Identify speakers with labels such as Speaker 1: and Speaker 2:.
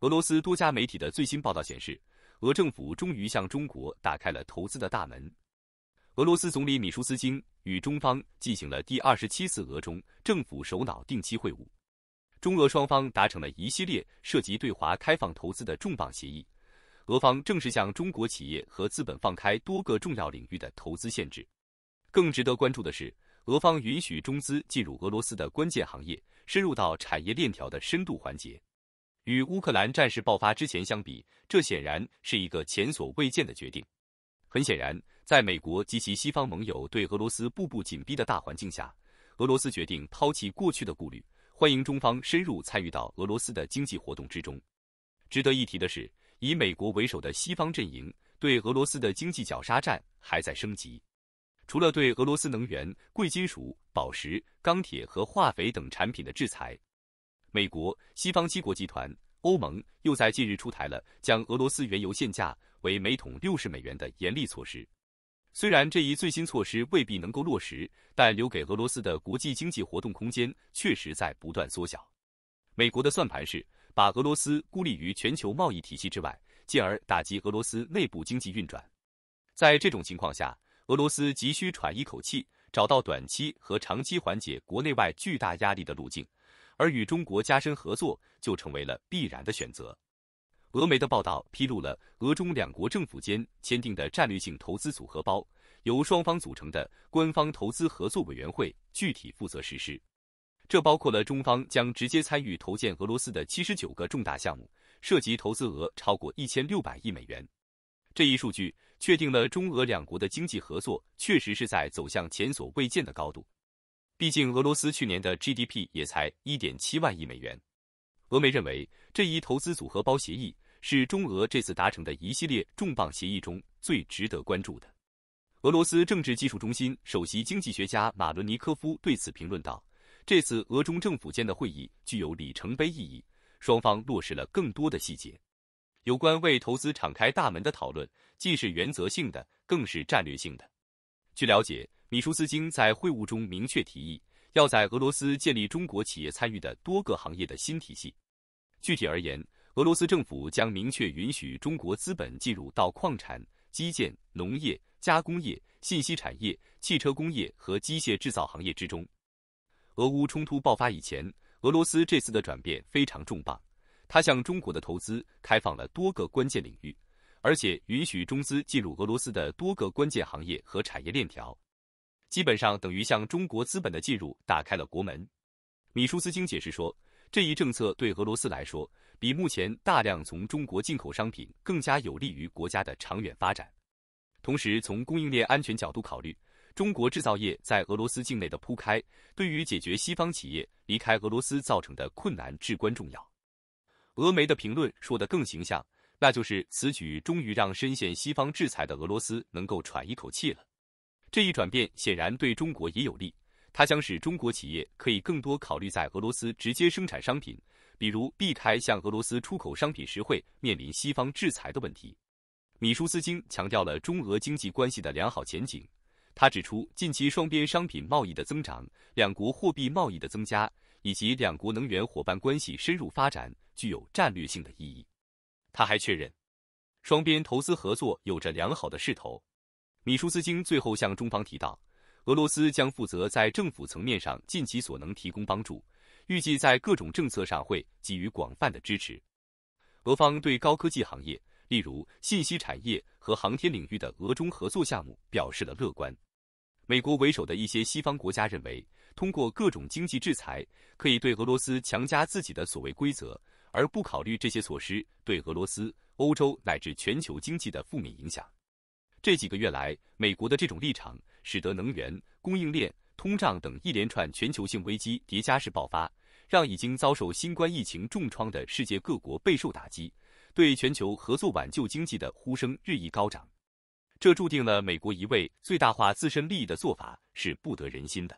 Speaker 1: 俄罗斯多家媒体的最新报道显示，俄政府终于向中国打开了投资的大门。俄罗斯总理米舒斯京与中方进行了第二十七次俄中政府首脑定期会晤，中俄双方达成了一系列涉及对华开放投资的重磅协议。俄方正式向中国企业和资本放开多个重要领域的投资限制。更值得关注的是，俄方允许中资进入俄罗斯的关键行业，深入到产业链条的深度环节。与乌克兰战事爆发之前相比，这显然是一个前所未见的决定。很显然，在美国及其西方盟友对俄罗斯步步紧逼的大环境下，俄罗斯决定抛弃过去的顾虑，欢迎中方深入参与到俄罗斯的经济活动之中。值得一提的是，以美国为首的西方阵营对俄罗斯的经济绞杀战还在升级，除了对俄罗斯能源、贵金属、宝石、钢铁和化肥等产品的制裁。美国、西方七国集团、欧盟又在近日出台了将俄罗斯原油限价为每桶六十美元的严厉措施。虽然这一最新措施未必能够落实，但留给俄罗斯的国际经济活动空间确实在不断缩小。美国的算盘是把俄罗斯孤立于全球贸易体系之外，进而打击俄罗斯内部经济运转。在这种情况下，俄罗斯急需喘一口气，找到短期和长期缓解国内外巨大压力的路径。而与中国加深合作就成为了必然的选择。俄媒的报道披露了俄中两国政府间签订的战略性投资组合包，由双方组成的官方投资合作委员会具体负责实施。这包括了中方将直接参与投建俄罗斯的七十九个重大项目，涉及投资额超过一千六百亿美元。这一数据确定了中俄两国的经济合作确实是在走向前所未见的高度。毕竟，俄罗斯去年的 GDP 也才一点七万亿美元。俄媒认为，这一投资组合包协议是中俄这次达成的一系列重磅协议中最值得关注的。俄罗斯政治技术中心首席经济学家马伦尼科夫对此评论道：“这次俄中政府间的会议具有里程碑意义，双方落实了更多的细节。有关为投资敞开大门的讨论，既是原则性的，更是战略性的。”据了解。米舒斯京在会晤中明确提议，要在俄罗斯建立中国企业参与的多个行业的新体系。具体而言，俄罗斯政府将明确允许中国资本进入到矿产、基建、农业、加工业、信息产业、汽车工业和机械制造行业之中。俄乌冲突爆发以前，俄罗斯这次的转变非常重磅，它向中国的投资开放了多个关键领域，而且允许中资进入俄罗斯的多个关键行业和产业链条。基本上等于向中国资本的进入打开了国门，米舒斯京解释说，这一政策对俄罗斯来说，比目前大量从中国进口商品更加有利于国家的长远发展。同时，从供应链安全角度考虑，中国制造业在俄罗斯境内的铺开，对于解决西方企业离开俄罗斯造成的困难至关重要。俄媒的评论说的更形象，那就是此举终于让深陷西方制裁的俄罗斯能够喘一口气了。这一转变显然对中国也有利，它将使中国企业可以更多考虑在俄罗斯直接生产商品，比如避开向俄罗斯出口商品时会面临西方制裁的问题。米舒斯京强调了中俄经济关系的良好前景，他指出，近期双边商品贸易的增长、两国货币贸易的增加以及两国能源伙伴关系深入发展具有战略性的意义。他还确认，双边投资合作有着良好的势头。米舒斯京最后向中方提到，俄罗斯将负责在政府层面上尽其所能提供帮助，预计在各种政策上会给予广泛的支持。俄方对高科技行业，例如信息产业和航天领域的俄中合作项目表示了乐观。美国为首的一些西方国家认为，通过各种经济制裁可以对俄罗斯强加自己的所谓规则，而不考虑这些措施对俄罗斯、欧洲乃至全球经济的负面影响。这几个月来，美国的这种立场使得能源供应链、通胀等一连串全球性危机叠加式爆发，让已经遭受新冠疫情重创的世界各国备受打击，对全球合作挽救经济的呼声日益高涨。这注定了美国一味最大化自身利益的做法是不得人心的。